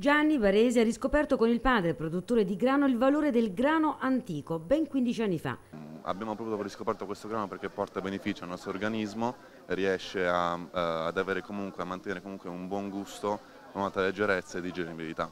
Gianni Varese ha riscoperto con il padre, produttore di grano, il valore del grano antico, ben 15 anni fa. Mm, abbiamo proprio riscoperto questo grano perché porta beneficio al nostro organismo, riesce a, eh, ad avere comunque, a mantenere comunque un buon gusto, una alta leggerezza e digeribilità.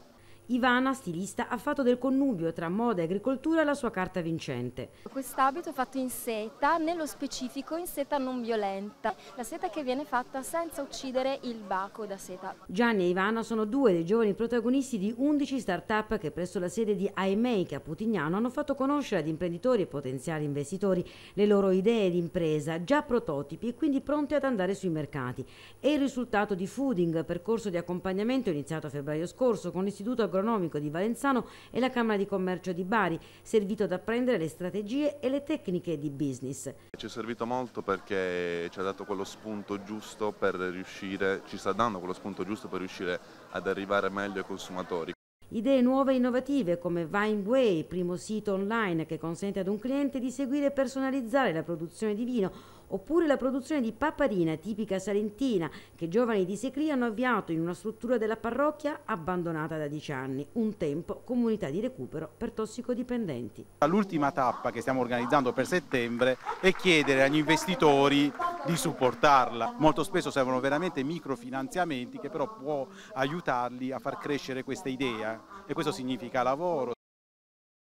Ivana, stilista, ha fatto del connubio tra moda e agricoltura la sua carta vincente. Quest'abito è fatto in seta, nello specifico in seta non violenta, la seta che viene fatta senza uccidere il baco da seta. Gianni e Ivana sono due dei giovani protagonisti di 11 start-up che presso la sede di iMake a Putignano hanno fatto conoscere ad imprenditori e potenziali investitori le loro idee di impresa, già prototipi e quindi pronte ad andare sui mercati. È il risultato di Fooding, percorso di accompagnamento iniziato a febbraio scorso con l'Istituto Agronomico agronomico di Valenzano e la Camera di Commercio di Bari, servito ad apprendere le strategie e le tecniche di business. Ci è servito molto perché ci ha dato quello spunto giusto per riuscire, ci sta dando quello spunto giusto per riuscire ad arrivare meglio ai consumatori. Idee nuove e innovative come Vineway, primo sito online che consente ad un cliente di seguire e personalizzare la produzione di vino, oppure la produzione di paparina tipica salentina che giovani di Secri hanno avviato in una struttura della parrocchia abbandonata da dieci anni, un tempo comunità di recupero per tossicodipendenti. L'ultima tappa che stiamo organizzando per settembre è chiedere agli investitori di supportarla. Molto spesso servono veramente microfinanziamenti che però può aiutarli a far crescere questa idea e questo significa lavoro.